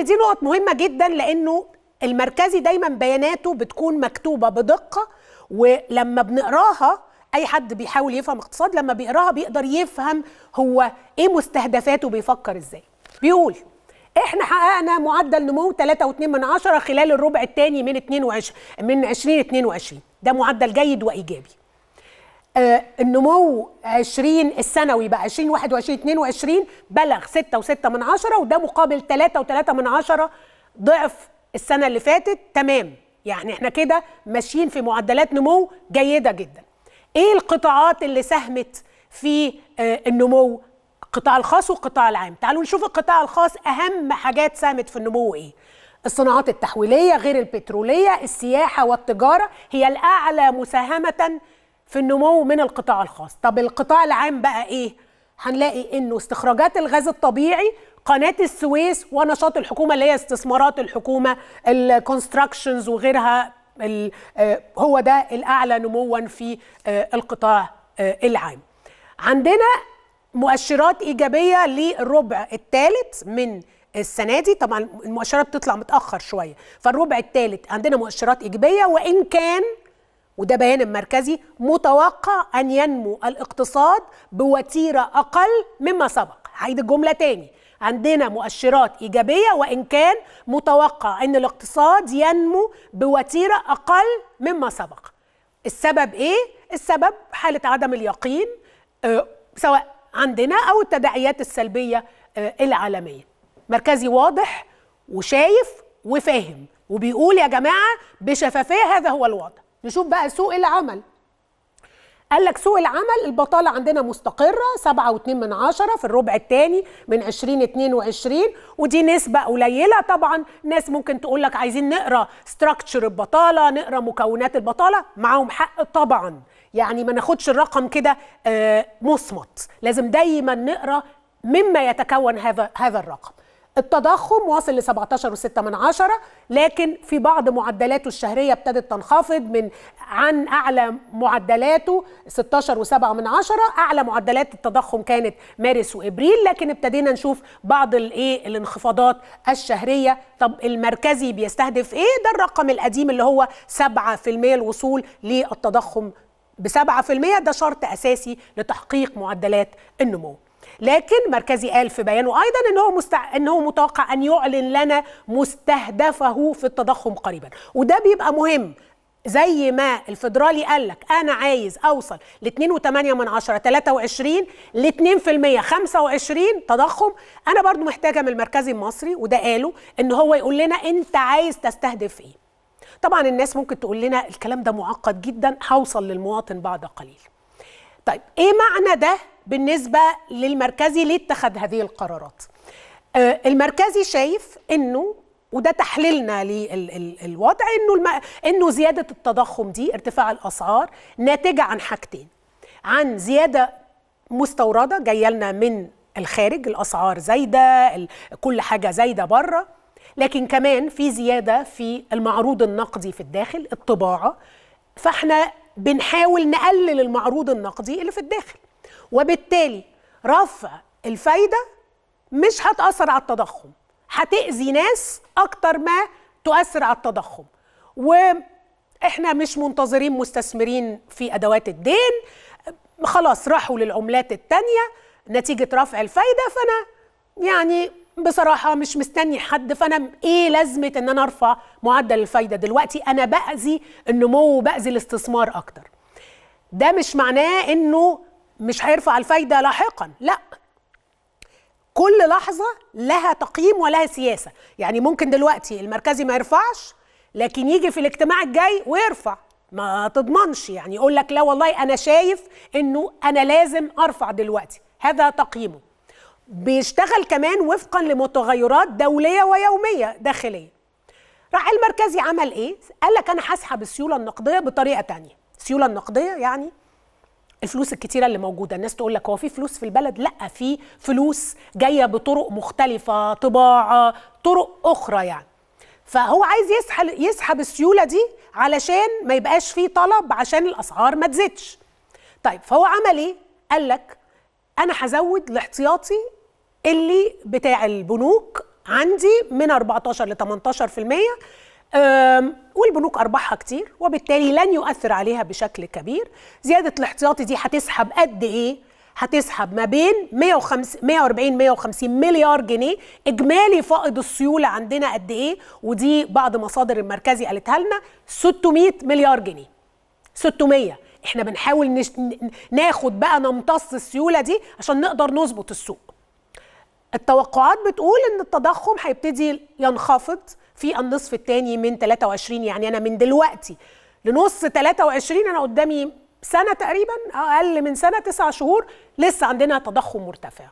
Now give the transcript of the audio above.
ان دي نقط مهمه جدا لانه المركزي دايما بياناته بتكون مكتوبه بدقه ولما بنقراها اي حد بيحاول يفهم اقتصاد لما بيقراها بيقدر يفهم هو ايه مستهدفاته بيفكر ازاي بيقول احنا حققنا معدل نمو 3.2 من عشرة خلال الربع الثاني من 22 من 2022 ده معدل جيد وايجابي آه، النمو 20 السنوي بقى 2021 22 بلغ 6.6 من عشرة وده مقابل 3.3 من عشرة ضعف السنه اللي فاتت تمام يعني احنا كده ماشيين في معدلات نمو جيده جدا ايه القطاعات اللي ساهمت في آه، النمو القطاع الخاص والقطاع العام تعالوا نشوف القطاع الخاص اهم حاجات ساهمت في النمو ايه الصناعات التحويليه غير البتروليه السياحه والتجاره هي الاعلى مساهمه في النمو من القطاع الخاص طب القطاع العام بقى ايه هنلاقي انه استخراجات الغاز الطبيعي قناه السويس ونشاط الحكومه اللي هي استثمارات الحكومه الكونستراكشنز وغيرها آه، هو ده الاعلى نموا في آه، القطاع آه، العام عندنا مؤشرات ايجابيه للربع الثالث من السنه دي طبعا المؤشرات بتطلع متاخر شويه فالربع الثالث عندنا مؤشرات ايجابيه وان كان وده بيان مركزي متوقع أن ينمو الاقتصاد بوتيرة أقل مما سبق هعيد الجملة تاني عندنا مؤشرات إيجابية وإن كان متوقع أن الاقتصاد ينمو بوتيرة أقل مما سبق السبب إيه؟ السبب حالة عدم اليقين آه، سواء عندنا أو التداعيات السلبية آه، العالمية مركزي واضح وشايف وفاهم وبيقول يا جماعة بشفافية هذا هو الوضع نشوف بقى سوق العمل قال لك سوق العمل البطالة عندنا مستقرة 7.2 من عشرة في الربع الثاني من 2022 ودي نسبة قليلة طبعا ناس ممكن تقول لك عايزين نقرا ستراكتشر البطالة نقرا مكونات البطالة معاهم حق طبعا يعني ما ناخدش الرقم كده آه، مصمت لازم دايما نقرا مما يتكون هذا هذا الرقم التضخم واصل ل 17.6 لكن في بعض معدلاته الشهريه ابتدت تنخفض من عن اعلى معدلاته 16.7 اعلى معدلات التضخم كانت مارس وابريل لكن ابتدينا نشوف بعض الايه الانخفاضات الشهريه طب المركزي بيستهدف ايه ده الرقم القديم اللي هو 7% الوصول للتضخم ب 7% ده شرط اساسي لتحقيق معدلات النمو لكن مركزي قال في بيانه ايضا ان هو مستع... ان هو متوقع ان يعلن لنا مستهدفه في التضخم قريبا وده بيبقى مهم زي ما الفدرالي قال لك انا عايز اوصل ل 2.8 من 10 23 ل 2% 25 تضخم انا برضو محتاجه من المركزي المصري وده قاله ان هو يقول لنا انت عايز تستهدف ايه طبعا الناس ممكن تقول لنا الكلام ده معقد جدا هوصل للمواطن بعد قليل طيب ايه معنى ده بالنسبه للمركزي ليه اتخذ هذه القرارات آه، المركزي شايف انه وده تحليلنا للوضع انه انه زياده التضخم دي ارتفاع الاسعار ناتجه عن حاجتين عن زياده مستورده جايه لنا من الخارج الاسعار زايده كل حاجه زايده بره لكن كمان في زياده في المعروض النقدي في الداخل الطباعه فاحنا بنحاول نقلل المعروض النقدي اللي في الداخل وبالتالي رفع الفايده مش هتاثر على التضخم هتاذي ناس اكتر ما تؤثر على التضخم واحنا مش منتظرين مستثمرين في ادوات الدين خلاص راحوا للعملات التانية نتيجة رفع الفايدة فأنا يعني بصراحة مش مستني حد فأنا إيه لازمة إن أنا أرفع معدل الفايدة دلوقتي أنا بأذي النمو وبأذي الاستثمار أكتر ده مش معناه إنه مش هيرفع الفايده لاحقا لا كل لحظه لها تقييم ولها سياسه يعني ممكن دلوقتي المركزي ما يرفعش لكن يجي في الاجتماع الجاي ويرفع ما تضمنش يعني يقول لك لا والله انا شايف انه انا لازم ارفع دلوقتي هذا تقييمه بيشتغل كمان وفقا لمتغيرات دوليه ويوميه داخليه راح المركزي عمل ايه قال لك انا هسحب السيوله النقديه بطريقه تانية السيوله النقديه يعني الفلوس الكتيره اللي موجوده الناس تقول لك هو في فلوس في البلد لا في فلوس جايه بطرق مختلفه طباعه طرق اخرى يعني فهو عايز يسحب يسحب السيوله دي علشان ما يبقاش فيه طلب عشان الاسعار ما تزيدش طيب فهو عمل ايه قال لك انا هزود الاحتياطي اللي بتاع البنوك عندي من 14 ل 18% والبنوك ارباحها كتير وبالتالي لن يؤثر عليها بشكل كبير زياده الاحتياطي دي هتسحب قد ايه هتسحب ما بين 150 140 150 مليار جنيه اجمالي فائض السيوله عندنا قد ايه ودي بعض مصادر المركزي قالتها لنا 600 مليار جنيه 600 احنا بنحاول نش... ناخد بقى نمتص السيوله دي عشان نقدر نظبط السوق التوقعات بتقول ان التضخم هيبتدي ينخفض في النصف الثاني من 23 يعني انا من دلوقتي لنص 23 انا قدامي سنه تقريبا اقل من سنه تسع شهور لسه عندنا تضخم مرتفع